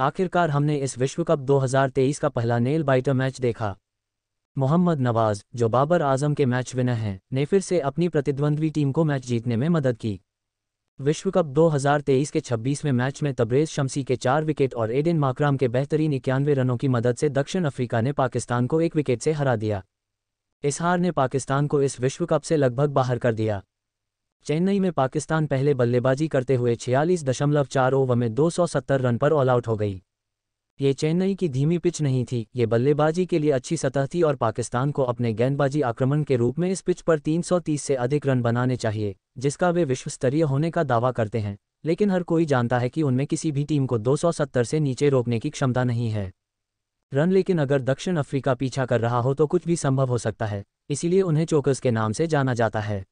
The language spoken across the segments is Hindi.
आखिरकार हमने इस विश्व कप 2023 का पहला नेल बाइटर मैच देखा मोहम्मद नवाज जो बाबर आजम के मैच विनर हैं ने फिर से अपनी प्रतिद्वंद्वी टीम को मैच जीतने में मदद की विश्व कप 2023 के 26वें मैच में तबरेज शमसी के चार विकेट और एडिन माकराम के बेहतरीन इक्यानवे रनों की मदद से दक्षिण अफ्रीका ने पाकिस्तान को एक विकेट से हरा दिया इस हार ने पाकिस्तान को इस विश्व कप से लगभग बाहर कर दिया चेन्नई में पाकिस्तान पहले बल्लेबाजी करते हुए छियालीस दशमलव चार ओवर में 270 रन पर ऑल आउट हो गई ये चेन्नई की धीमी पिच नहीं थी ये बल्लेबाजी के लिए अच्छी सतह थी और पाकिस्तान को अपने गेंदबाजी आक्रमण के रूप में इस पिच पर 330 से अधिक रन बनाने चाहिए जिसका वे विश्व स्तरीय होने का दावा करते हैं लेकिन हर कोई जानता है कि उनमें किसी भी टीम को 270 से नीचे रोकने की क्षमता नहीं है रन लेकिन अगर दक्षिण अफ्रीका पीछा कर रहा हो तो कुछ भी संभव हो सकता है इसीलिए उन्हें चोकर्स के नाम से जाना जाता है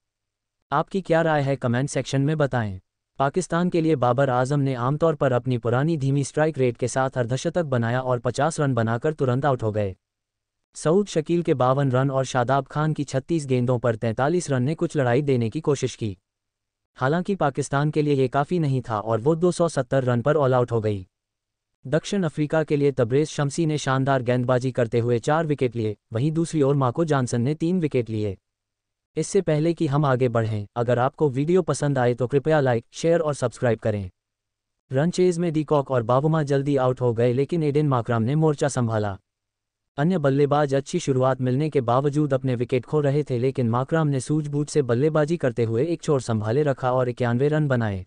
आपकी क्या राय है कमेंट सेक्शन में बताएं पाकिस्तान के लिए बाबर आजम ने आमतौर पर अपनी पुरानी धीमी स्ट्राइक रेट के साथ अर्धशतक बनाया और 50 रन बनाकर तुरंत आउट हो गए सऊद शकील के बावन रन और शादाब खान की 36 गेंदों पर 43 रन ने कुछ लड़ाई देने की कोशिश की हालांकि पाकिस्तान के लिए ये काफ़ी नहीं था और वो 270 रन पर ऑल आउट हो गई दक्षिण अफ्रीका के लिए तब्रेज़ शमसी ने शानदार गेंदबाजी करते हुए चार विकेट लिए वहीं दूसरी ओर माको जॉनसन ने तीन विकेट लिए इससे पहले कि हम आगे बढ़ें अगर आपको वीडियो पसंद आए तो कृपया लाइक शेयर और सब्सक्राइब करें रनचेज में डीकॉक और बाबुमा जल्दी आउट हो गए लेकिन एडेन माकराम ने मोर्चा संभाला अन्य बल्लेबाज अच्छी शुरुआत मिलने के बावजूद अपने विकेट खो रहे थे लेकिन माकराम ने सूझबूझ से बल्लेबाजी करते हुए एक छोर संभाले रखा और इक्यानवे रन बनाए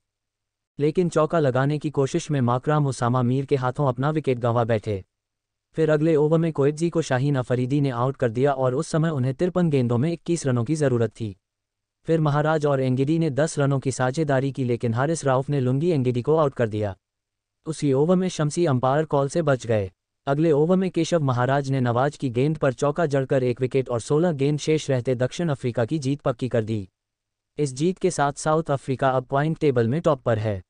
लेकिन चौका लगाने की कोशिश में माकराम उसामा मीर के हाथों अपना विकेट गंवा बैठे फिर अगले ओवर में कोएबजी को शाहीन अफरीदी ने आउट कर दिया और उस समय उन्हें तिरपन गेंदों में 21 रनों की जरूरत थी फिर महाराज और एंगिडी ने 10 रनों की साझेदारी की लेकिन हारिस राउफ ने लुंगी एंगिडी को आउट कर दिया उसी ओवर में शमसी अंपायर कॉल से बच गए अगले ओवर में केशव महाराज ने नवाज की गेंद पर चौका जड़कर एक विकेट और 16 गेंद शेष रहते दक्षिण अफ्रीका की जीत पक्की कर दी इस जीत के साथ साउथ अफ्रीका अब पॉइंट टेबल में टॉप पर है